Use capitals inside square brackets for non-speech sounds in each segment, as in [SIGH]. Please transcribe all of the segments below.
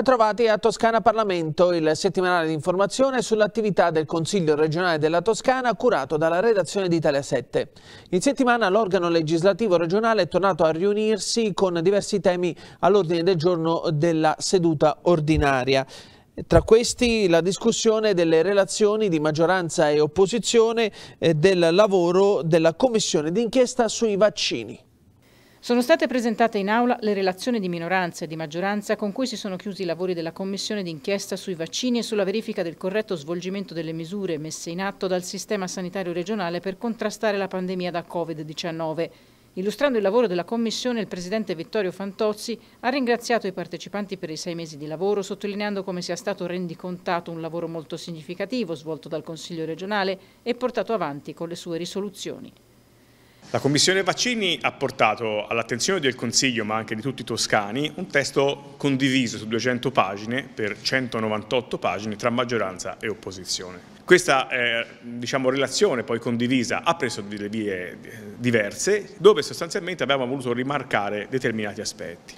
Bentrovati a Toscana Parlamento, il settimanale di informazione sull'attività del Consiglio regionale della Toscana curato dalla redazione di Italia 7. In settimana l'organo legislativo regionale è tornato a riunirsi con diversi temi all'ordine del giorno della seduta ordinaria. Tra questi la discussione delle relazioni di maggioranza e opposizione eh, del lavoro della Commissione d'inchiesta sui vaccini. Sono state presentate in aula le relazioni di minoranza e di maggioranza con cui si sono chiusi i lavori della Commissione d'inchiesta sui vaccini e sulla verifica del corretto svolgimento delle misure messe in atto dal Sistema Sanitario Regionale per contrastare la pandemia da Covid-19. Illustrando il lavoro della Commissione, il Presidente Vittorio Fantozzi ha ringraziato i partecipanti per i sei mesi di lavoro, sottolineando come sia stato rendicontato un lavoro molto significativo svolto dal Consiglio regionale e portato avanti con le sue risoluzioni. La Commissione Vaccini ha portato all'attenzione del Consiglio, ma anche di tutti i toscani, un testo condiviso su 200 pagine per 198 pagine tra maggioranza e opposizione. Questa eh, diciamo, relazione poi condivisa ha preso delle vie eh, diverse dove sostanzialmente abbiamo voluto rimarcare determinati aspetti.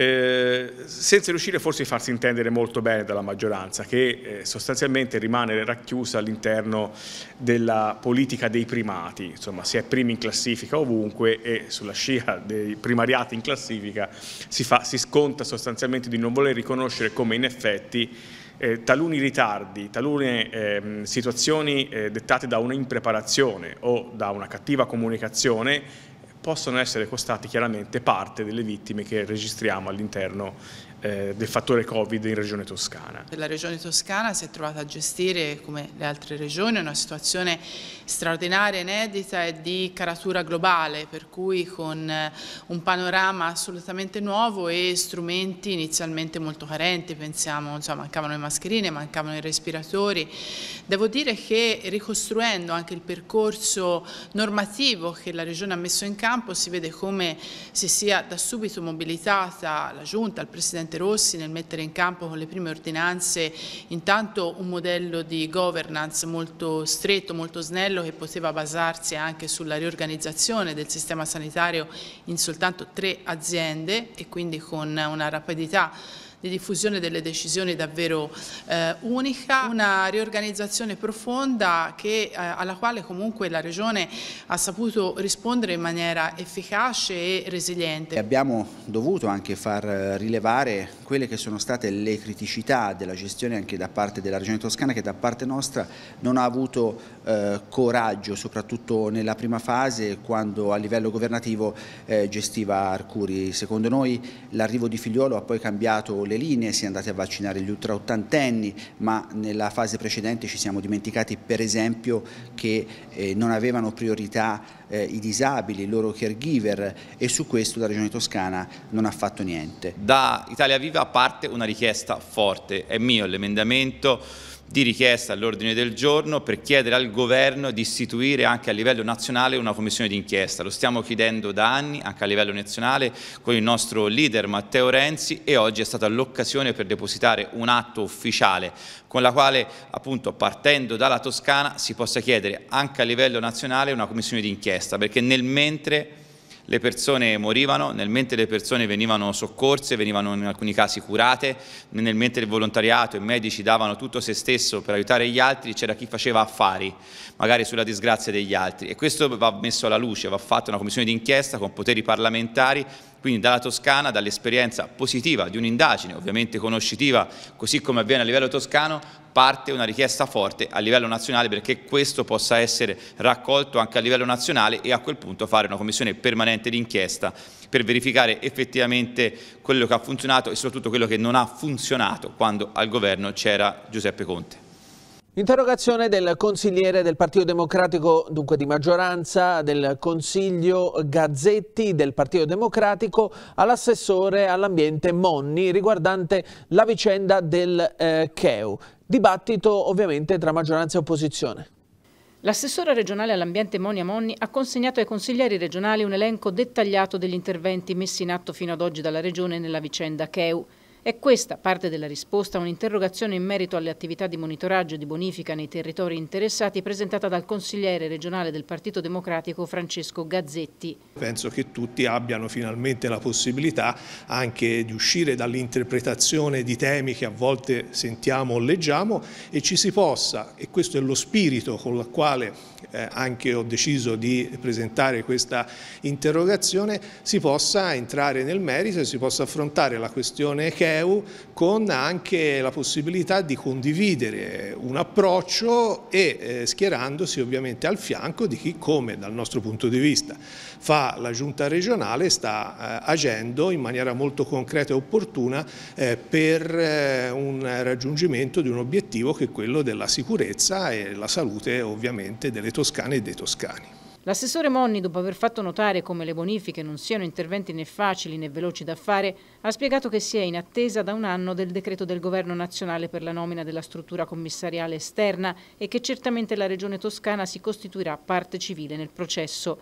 Eh, senza riuscire forse a farsi intendere molto bene dalla maggioranza che eh, sostanzialmente rimane racchiusa all'interno della politica dei primati, insomma si è primi in classifica ovunque e sulla scia dei primariati in classifica si, fa, si sconta sostanzialmente di non voler riconoscere come in effetti eh, taluni ritardi, talune eh, situazioni eh, dettate da una impreparazione o da una cattiva comunicazione possono essere costati chiaramente parte delle vittime che registriamo all'interno eh, del fattore Covid in Regione Toscana. La Regione Toscana si è trovata a gestire, come le altre regioni, una situazione straordinaria, inedita e di caratura globale, per cui con eh, un panorama assolutamente nuovo e strumenti inizialmente molto carenti, pensiamo, insomma, mancavano le mascherine, mancavano i respiratori. Devo dire che ricostruendo anche il percorso normativo che la Regione ha messo in campo, campo, si vede come si sia da subito mobilitata la Giunta, il Presidente Rossi nel mettere in campo con le prime ordinanze intanto un modello di governance molto stretto, molto snello che poteva basarsi anche sulla riorganizzazione del sistema sanitario in soltanto tre aziende e quindi con una rapidità di diffusione delle decisioni davvero eh, unica, una riorganizzazione profonda che, eh, alla quale comunque la Regione ha saputo rispondere in maniera efficace e resiliente. Abbiamo dovuto anche far eh, rilevare quelle che sono state le criticità della gestione anche da parte della Regione Toscana che da parte nostra non ha avuto eh, coraggio, soprattutto nella prima fase quando a livello governativo eh, gestiva Arcuri. Secondo noi l'arrivo di Figliolo ha poi cambiato le linee, si è andati a vaccinare gli ultraottantenni, ma nella fase precedente ci siamo dimenticati per esempio che eh, non avevano priorità eh, i disabili, i loro caregiver e su questo la Regione Toscana non ha fatto niente. Da Italia Viva parte una richiesta forte, è mio l'emendamento di richiesta all'ordine del giorno per chiedere al governo di istituire anche a livello nazionale una commissione d'inchiesta. Lo stiamo chiedendo da anni anche a livello nazionale con il nostro leader Matteo Renzi e oggi è stata l'occasione per depositare un atto ufficiale con la quale appunto partendo dalla Toscana si possa chiedere anche a livello nazionale una commissione d'inchiesta perché nel mentre le persone morivano, nel mentre le persone venivano soccorse, venivano in alcuni casi curate, nel mentre il volontariato e i medici davano tutto se stesso per aiutare gli altri, c'era chi faceva affari, magari sulla disgrazia degli altri. E questo va messo alla luce, va fatta una commissione d'inchiesta con poteri parlamentari quindi dalla Toscana, dall'esperienza positiva di un'indagine, ovviamente conoscitiva, così come avviene a livello toscano, parte una richiesta forte a livello nazionale perché questo possa essere raccolto anche a livello nazionale e a quel punto fare una commissione permanente d'inchiesta per verificare effettivamente quello che ha funzionato e soprattutto quello che non ha funzionato quando al governo c'era Giuseppe Conte. Interrogazione del consigliere del Partito Democratico, dunque di maggioranza, del Consiglio Gazzetti del Partito Democratico all'assessore all'ambiente Monni riguardante la vicenda del eh, CEU. Dibattito ovviamente tra maggioranza e opposizione. L'assessore regionale all'ambiente Monia Monni ha consegnato ai consiglieri regionali un elenco dettagliato degli interventi messi in atto fino ad oggi dalla Regione nella vicenda CheU. È questa parte della risposta a un'interrogazione in merito alle attività di monitoraggio e di bonifica nei territori interessati presentata dal consigliere regionale del Partito Democratico Francesco Gazzetti. Penso che tutti abbiano finalmente la possibilità anche di uscire dall'interpretazione di temi che a volte sentiamo o leggiamo e ci si possa, e questo è lo spirito con il quale eh, anche ho deciso di presentare questa interrogazione, si possa entrare nel merito e si possa affrontare la questione CheU con anche la possibilità di condividere un approccio e eh, schierandosi ovviamente al fianco di chi come dal nostro punto di vista fa la giunta regionale sta eh, agendo in maniera molto concreta e opportuna per un raggiungimento di un obiettivo che è quello della sicurezza e la salute ovviamente delle tue toscane e dei toscani. L'assessore Monni, dopo aver fatto notare come le bonifiche non siano interventi né facili né veloci da fare, ha spiegato che si è in attesa da un anno del decreto del Governo nazionale per la nomina della struttura commissariale esterna e che certamente la Regione Toscana si costituirà parte civile nel processo.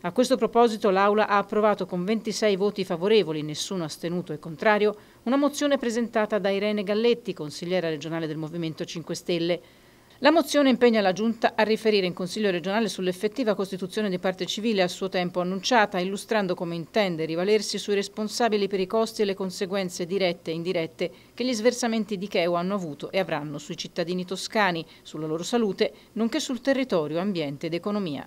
A questo proposito l'Aula ha approvato con 26 voti favorevoli, nessuno astenuto e contrario, una mozione presentata da Irene Galletti, consigliera regionale del Movimento 5 Stelle, la mozione impegna la Giunta a riferire in Consiglio regionale sull'effettiva costituzione di parte civile a suo tempo annunciata, illustrando come intende rivalersi sui responsabili per i costi e le conseguenze dirette e indirette che gli sversamenti di Cheo hanno avuto e avranno sui cittadini toscani, sulla loro salute, nonché sul territorio, ambiente ed economia.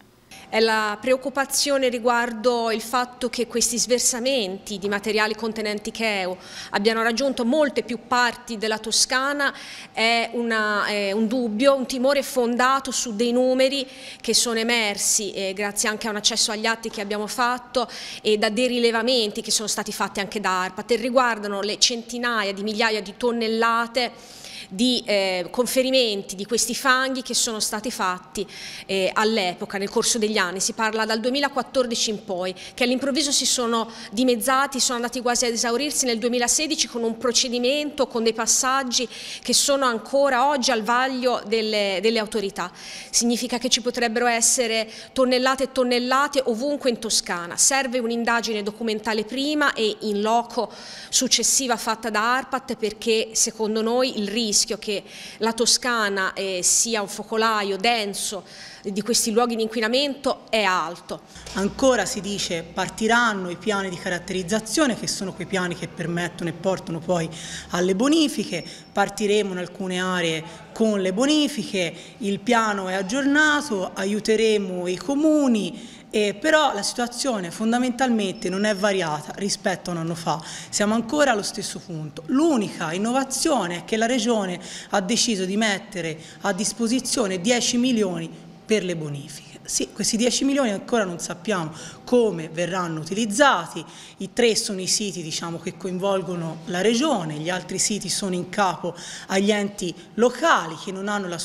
È la preoccupazione riguardo il fatto che questi sversamenti di materiali contenenti cheo abbiano raggiunto molte più parti della Toscana è, una, è un dubbio, un timore fondato su dei numeri che sono emersi eh, grazie anche a un accesso agli atti che abbiamo fatto e da dei rilevamenti che sono stati fatti anche da ARPAT e riguardano le centinaia di migliaia di tonnellate di eh, conferimenti di questi fanghi che sono stati fatti eh, all'epoca, nel corso degli anni, si parla dal 2014 in poi, che all'improvviso si sono dimezzati, sono andati quasi ad esaurirsi nel 2016 con un procedimento, con dei passaggi che sono ancora oggi al vaglio delle, delle autorità. Significa che ci potrebbero essere tonnellate e tonnellate ovunque in Toscana. Serve un'indagine documentale prima e in loco successiva fatta da ARPAT perché secondo noi il rischio rischio che la Toscana eh, sia un focolaio denso di questi luoghi di inquinamento è alto. Ancora si dice partiranno i piani di caratterizzazione che sono quei piani che permettono e portano poi alle bonifiche, partiremo in alcune aree con le bonifiche, il piano è aggiornato, aiuteremo i comuni, eh, però la situazione fondamentalmente non è variata rispetto a un anno fa, siamo ancora allo stesso punto. L'unica innovazione è che la Regione ha deciso di mettere a disposizione 10 milioni per le bonifiche sì, questi 10 milioni ancora non sappiamo come verranno utilizzati, i tre sono i siti diciamo, che coinvolgono la regione, gli altri siti sono in capo agli enti locali che non hanno la,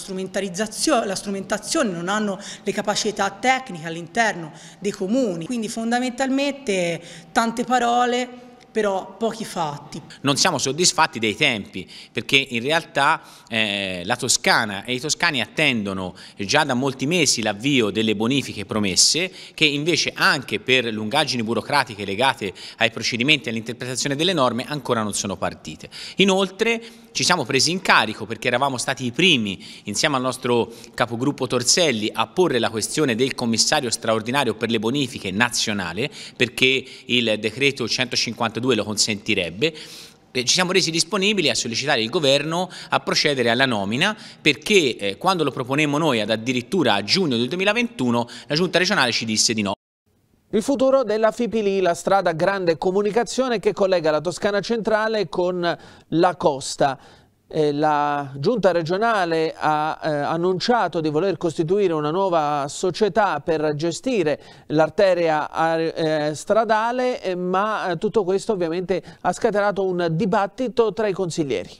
la strumentazione, non hanno le capacità tecniche all'interno dei comuni, quindi fondamentalmente tante parole però pochi fatti. Non siamo soddisfatti dei tempi perché in realtà eh, la Toscana e i toscani attendono già da molti mesi l'avvio delle bonifiche promesse che invece anche per lungaggini burocratiche legate ai procedimenti e all'interpretazione delle norme ancora non sono partite. Inoltre ci siamo presi in carico perché eravamo stati i primi insieme al nostro capogruppo Torselli a porre la questione del commissario straordinario per le bonifiche nazionale perché il decreto 152 lo consentirebbe ci siamo resi disponibili a sollecitare il governo a procedere alla nomina perché eh, quando lo proponemmo noi ad addirittura a giugno del 2021 la giunta regionale ci disse di no. Il futuro della Fipili, la strada grande comunicazione che collega la Toscana centrale con la costa. Eh, la giunta regionale ha eh, annunciato di voler costituire una nuova società per gestire l'arteria eh, stradale, eh, ma eh, tutto questo ovviamente ha scatenato un dibattito tra i consiglieri.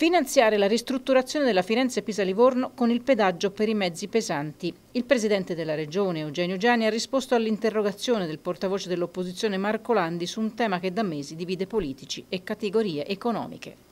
Finanziare la ristrutturazione della Firenze-Pisa-Livorno con il pedaggio per i mezzi pesanti. Il presidente della Regione, Eugenio Gianni, ha risposto all'interrogazione del portavoce dell'opposizione Marco Landi su un tema che da mesi divide politici e categorie economiche.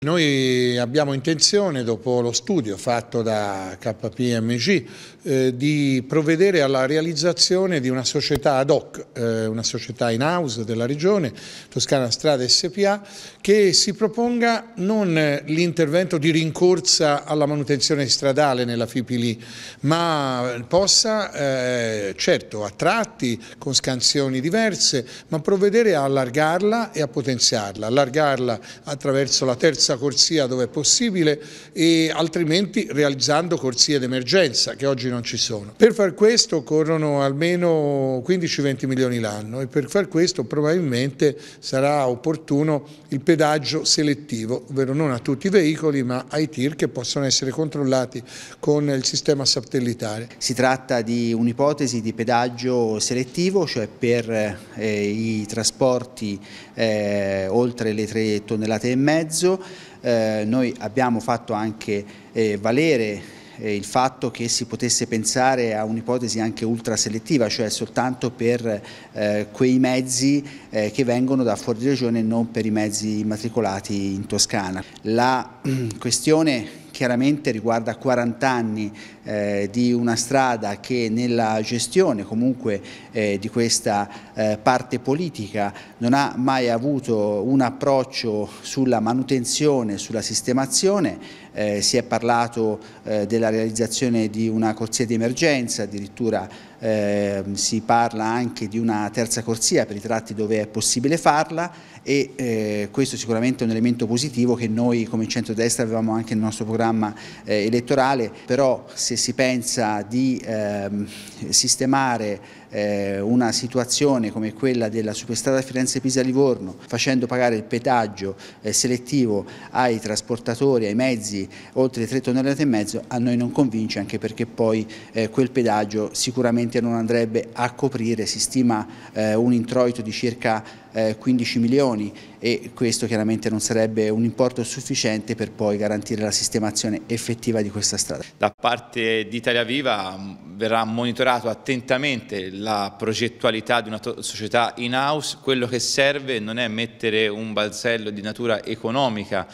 Noi abbiamo intenzione, dopo lo studio fatto da KPMG, eh, di provvedere alla realizzazione di una società ad hoc, eh, una società in house della regione, Toscana Strada SPA, che si proponga non l'intervento di rincorsa alla manutenzione stradale nella Fipili, ma possa, eh, certo, a tratti, con scansioni diverse, ma provvedere a allargarla e a potenziarla, allargarla attraverso la terza stessa corsia dove è possibile e altrimenti realizzando corsie d'emergenza che oggi non ci sono. Per far questo occorrono almeno 15-20 milioni l'anno e per far questo probabilmente sarà opportuno il pedaggio selettivo, ovvero non a tutti i veicoli ma ai tir che possono essere controllati con il sistema satellitare. Si tratta di un'ipotesi di pedaggio selettivo, cioè per eh, i trasporti eh, oltre le 3 tonnellate e mezzo eh, noi abbiamo fatto anche eh, valere eh, il fatto che si potesse pensare a un'ipotesi anche ultraselettiva, cioè soltanto per eh, quei mezzi eh, che vengono da fuori regione e non per i mezzi immatricolati in Toscana. La [CLEARS THROAT] questione chiaramente riguarda 40 anni eh, di una strada che nella gestione comunque eh, di questa eh, parte politica non ha mai avuto un approccio sulla manutenzione, sulla sistemazione, eh, si è parlato eh, della realizzazione di una corsia di emergenza, addirittura eh, si parla anche di una terza corsia per i tratti dove è possibile farla e eh, questo sicuramente è un elemento positivo che noi come centrodestra avevamo anche nel nostro programma eh, elettorale, però se si pensa di ehm, sistemare eh, una situazione come quella della superstrada Firenze-Pisa-Livorno facendo pagare il petaggio eh, selettivo ai trasportatori, ai mezzi oltre 3 tonnellate e mezzo a noi non convince anche perché poi eh, quel pedaggio sicuramente non andrebbe a coprire, si stima eh, un introito di circa 15 eh, milioni e questo chiaramente non sarebbe un importo sufficiente per poi garantire la sistemazione effettiva di questa strada. Da parte di Italia Viva mm, verrà monitorato attentamente la progettualità di una società in house, quello che serve non è mettere un balzello di natura economica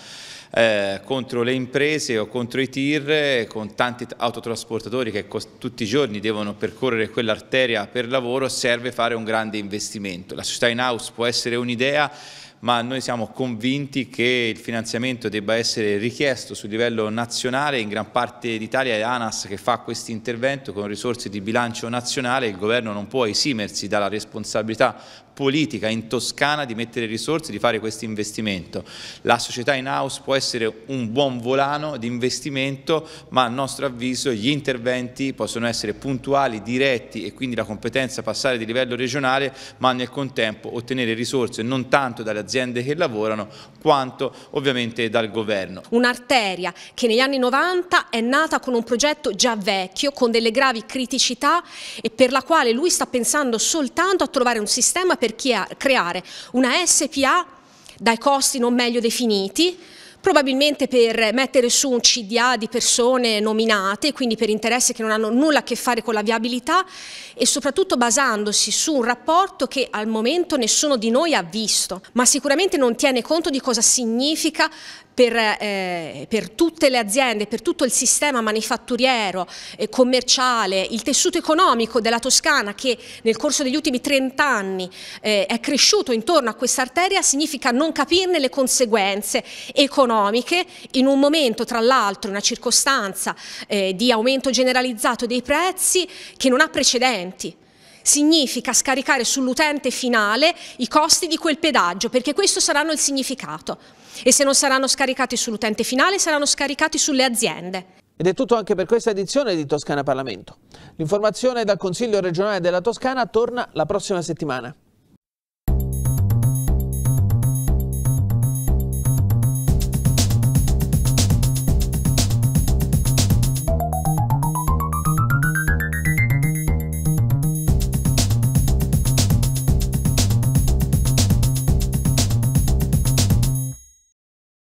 eh, contro le imprese o contro i tir, eh, con tanti autotrasportatori che tutti i giorni devono percorrere quell'arteria per lavoro, serve fare un grande investimento. La società in house può essere un'idea, ma noi siamo convinti che il finanziamento debba essere richiesto sul livello nazionale, in gran parte d'Italia è ANAS che fa questo intervento con risorse di bilancio nazionale, il governo non può esimersi dalla responsabilità politica in Toscana di mettere risorse, di fare questo investimento. La società in house può essere un buon volano di investimento, ma a nostro avviso gli interventi possono essere puntuali, diretti e quindi la competenza passare di livello regionale, ma nel contempo ottenere risorse non tanto dalle aziende che lavorano, quanto ovviamente dal governo. Un'arteria che negli anni 90 è nata con un progetto già vecchio, con delle gravi criticità e per la quale lui sta pensando soltanto a trovare un sistema per per creare una SPA dai costi non meglio definiti, probabilmente per mettere su un CDA di persone nominate, quindi per interessi che non hanno nulla a che fare con la viabilità e soprattutto basandosi su un rapporto che al momento nessuno di noi ha visto, ma sicuramente non tiene conto di cosa significa per, eh, per, tutte le aziende, per tutto il sistema manifatturiero, eh, commerciale, il tessuto economico della Toscana che nel corso degli ultimi 30 anni eh, è cresciuto intorno a questa arteria significa non capirne le conseguenze economiche in un momento tra l'altro, una circostanza eh, di aumento generalizzato dei prezzi che non ha precedenti significa scaricare sull'utente finale i costi di quel pedaggio, perché questo saranno il significato e se non saranno scaricati sull'utente finale saranno scaricati sulle aziende. Ed è tutto anche per questa edizione di Toscana Parlamento. L'informazione dal Consiglio regionale della Toscana torna la prossima settimana.